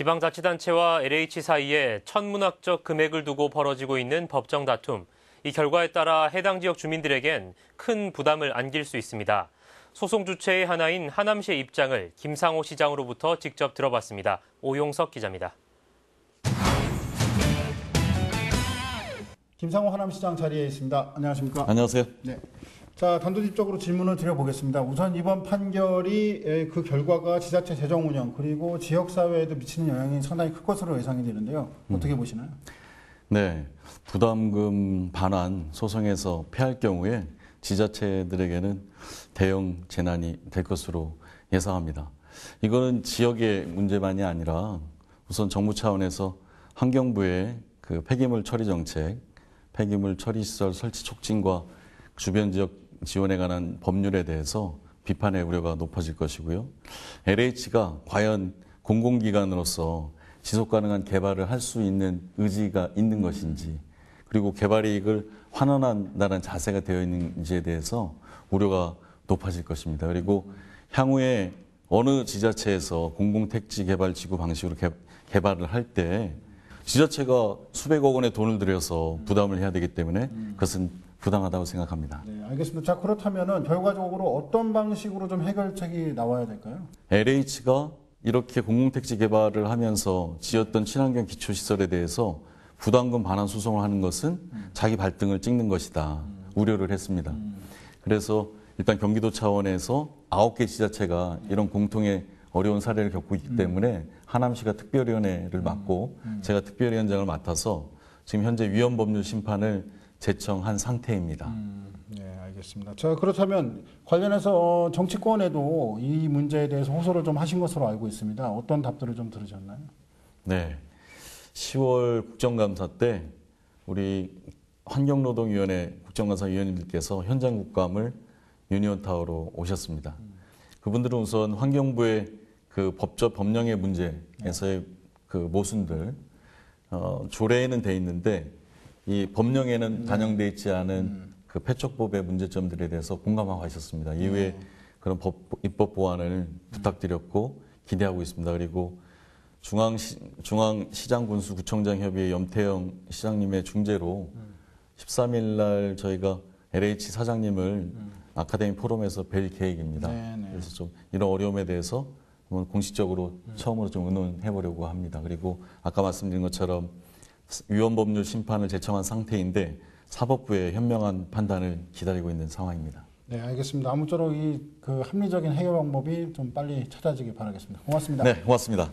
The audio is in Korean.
지방자치단체와 LH 사이에 천문학적 금액을 두고 벌어지고 있는 법정 다툼. 이 결과에 따라 해당 지역 주민들에겐 큰 부담을 안길 수 있습니다. 소송 주체의 하나인 하남시의 입장을 김상호 시장으로부터 직접 들어봤습니다. 오용석 기자입니다. 김상호 하남시장 자리에 있습니다. 안녕하십니까? 안녕하세요. 네. 자, 단도직적으로 질문을 드려보겠습니다. 우선 이번 판결이 그 결과가 지자체 재정 운영 그리고 지역 사회에도 미치는 영향이 상당히 클 것으로 예상이 되는데요. 음. 어떻게 음. 보시나요? 네, 부담금 반환 소송에서 패할 경우에 지자체들에게는 대형 재난이 될 것으로 예상합니다. 이거는 지역의 문제만이 아니라 우선 정부 차원에서 환경부의 그 폐기물 처리 정책, 폐기물 처리 시설 설치 촉진과 주변 지역 지원에 관한 법률에 대해서 비판의 우려가 높아질 것이고요. LH가 과연 공공기관으로서 지속 가능한 개발을 할 수 있는 의지가 있는 것인지 그리고 개발 이익을 환원한다는 자세가 되어 있는지에 대해서 우려가 높아질 것입니다. 그리고 향후에 어느 지자체에서 공공택지 개발 지구 방식으로 개, 발을 할 때 지자체가 수백억 원의 돈을 들여서 부담을 해야 되기 때문에 그것은 부당하다고 생각합니다. 네, 알겠습니다. 자, 그렇다면은 결과적으로 어떤 방식으로 좀 해결책이 나와야 될까요? LH가 이렇게 공공택지 개발을 하면서 지었던 친환경 기초시설에 대해서 부담금 반환 소송을 하는 것은 자기 발등을 찍는 것이다. 우려를 했습니다. 그래서 일단 경기도 차원에서 아홉 개 지자체가 이런 공통의 어려운 사례를 겪고 있기 때문에 하남시가 특별위원회를 맡고 제가 특별위원장을 맡아서 지금 현재 위헌법률 심판을 재청한 상태입니다. 음, 네, 알겠습니다. 자, 그렇다면 관련해서 어, 정치권에도 이 문제에 대해서 호소를 좀 하신 것으로 알고 있습니다. 어떤 답들을 좀 들으셨나요? 네. 10월 국정감사 때 우리 환경노동위원회 국정감사 위원님들께서 현장 국감을 유니온타워로 오셨습니다. 그분들은 우선 환경부의 그 법적 법령의 문제에서의 그 모순들 어, 조례에는 돼 있는데 이 법령에는 반영돼 있지 않은 그폐촉법의 문제점들에 대해서 공감하고 하셨습니다. 이후에 그런 법, 입법 보완을 부탁드렸고 기대하고 있습니다. 그리고 중앙시, 중앙시장군수구청장협의회 염태영 시장님의 중재로 13일 날 저희가 LH 사장님을 음. 아카데미 포럼에서 뵐 계획입니다. 네네. 네. 그래서 좀 이런 어려움에 대해서 공식적으로 음. 처음으로 좀 의논해 보려고 합니다. 그리고 아까 말씀드린 것처럼 위헌법률 심판을 제청한 상태인데 사법부의 현명한 판단을 기다리고 있는 상황입니다. 네, 알겠습니다. 아무쪼록 이그 합리적인 해결 방법이 좀 빨리 찾아지길 바라겠습니다. 고맙습니다. 네, 고맙습니다.